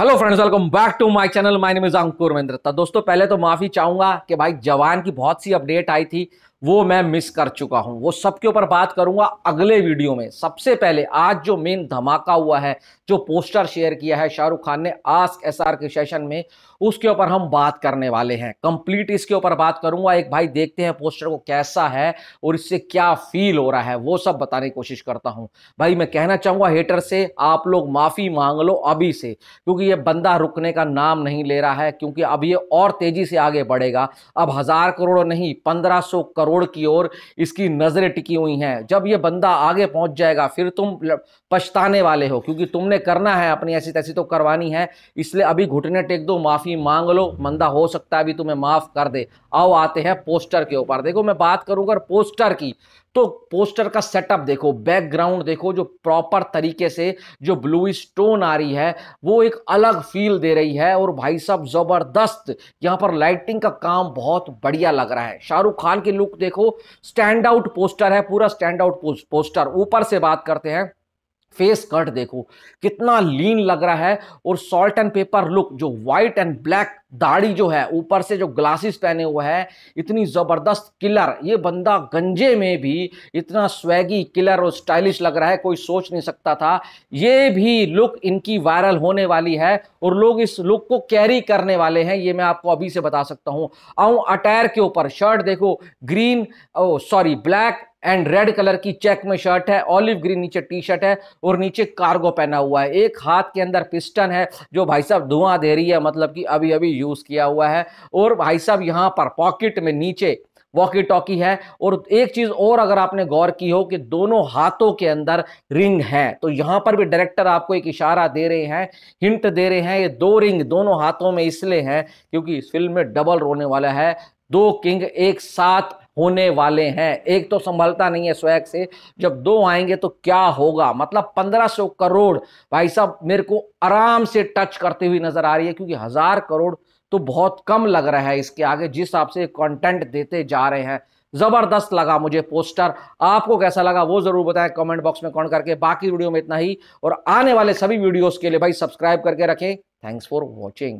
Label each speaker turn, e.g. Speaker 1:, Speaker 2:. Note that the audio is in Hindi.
Speaker 1: hello friends welcome back to my channel my name is Ankur Mahendra दोस्तों पहले तो माफी चाहूंगा कि भाई जवान की बहुत सी अपडेट आई थी वो मैं मिस कर चुका हूं वो सबके ऊपर बात करूंगा अगले वीडियो में सबसे पहले आज जो मेन धमाका हुआ है जो पोस्टर शेयर किया है शाहरुख खान ने आस्क एसआर के सेशन में उसके ऊपर हम बात करने वाले हैं कंप्लीट इसके ऊपर बात करूंगा एक भाई देखते हैं पोस्टर को कैसा है और इससे क्या फील हो रहा है वो सब बताने की कोशिश करता हूं भाई मैं कहना चाहूंगा हेटर से आप लोग माफी मांग लो अभी से क्योंकि ये बंदा रुकने का नाम नहीं ले रहा है क्योंकि अब ये और तेजी से आगे बढ़ेगा अब हजार करोड़ नहीं पंद्रह करोड़ करोड़ की ओर इसकी नज़रें टिकी हुई हैं जब ये बंदा आगे पहुंच जाएगा फिर तुम पछताने वाले हो क्योंकि तुमने करना है अपनी ऐसी तैसी तो करवानी है इसलिए अभी घुटने टेक दो माफ़ी मांग लो बंदा हो सकता है अभी तुम्हें माफ़ कर दे आओ आते हैं पोस्टर के ऊपर देखो मैं बात करूंगा पोस्टर की तो पोस्टर का सेटअप देखो बैकग्राउंड देखो जो प्रॉपर तरीके से जो ब्लू स्टोन आ रही है वो एक अलग फील दे रही है और भाई साहब ज़बरदस्त यहाँ पर लाइटिंग का काम बहुत बढ़िया लग रहा है शाहरुख खान की लुक देखो स्टैंड आउट पोस्टर है पूरा स्टैंड आउट पोस्टर ऊपर से बात करते हैं फेस कट देखो कितना लीन लग रहा है और सॉल्ट एंड पेपर लुक जो व्हाइट एंड ब्लैक दाढ़ी जो है ऊपर से जो ग्लासेस पहने हुए है इतनी ज़बरदस्त किलर ये बंदा गंजे में भी इतना स्वैगी किलर और स्टाइलिश लग रहा है कोई सोच नहीं सकता था ये भी लुक इनकी वायरल होने वाली है और लोग इस लुक को कैरी करने वाले हैं ये मैं आपको अभी से बता सकता हूँ आऊँ अटायर के ऊपर शर्ट देखो green sorry black and red colour की चेक में शर्ट है ऑलिव ग्रीन नीचे टी शर्ट है और नीचे कार्गो पहना हुआ है एक हाथ के अंदर पिस्टन है जो भाई साहब धुआं दे रही है मतलब कि अभी अभी यूज किया हुआ है और भाई साहब यहां पर पॉकेट में नीचे वॉकी टॉकी है और एक चीज और अगर आपने गौर की हो कि दोनों हाथों के अंदर रिंग है तो यहां पर भी डायरेक्टर आपको एक इशारा दे रहे हैं हिंट दे रहे हैं ये दो रिंग दोनों हाथों में इसलिए हैं क्योंकि इस फिल्म में डबल रोने वाला है दो किंग एक साथ होने वाले हैं एक तो संभलता नहीं है स्वैग से जब दो आएंगे तो क्या होगा मतलब 1500 करोड़ भाई साहब मेरे को आराम से टच करते हुए नजर आ रही है क्योंकि हजार करोड़ तो बहुत कम लग रहा है इसके आगे जिस हिसाब से कंटेंट देते जा रहे हैं ज़बरदस्त लगा मुझे पोस्टर आपको कैसा लगा वो ज़रूर बताएं कमेंट बॉक्स में कमेंट करके बाकी वीडियो में इतना ही और आने वाले सभी वीडियोस के लिए भाई सब्सक्राइब करके रखें थैंक्स फॉर वॉचिंग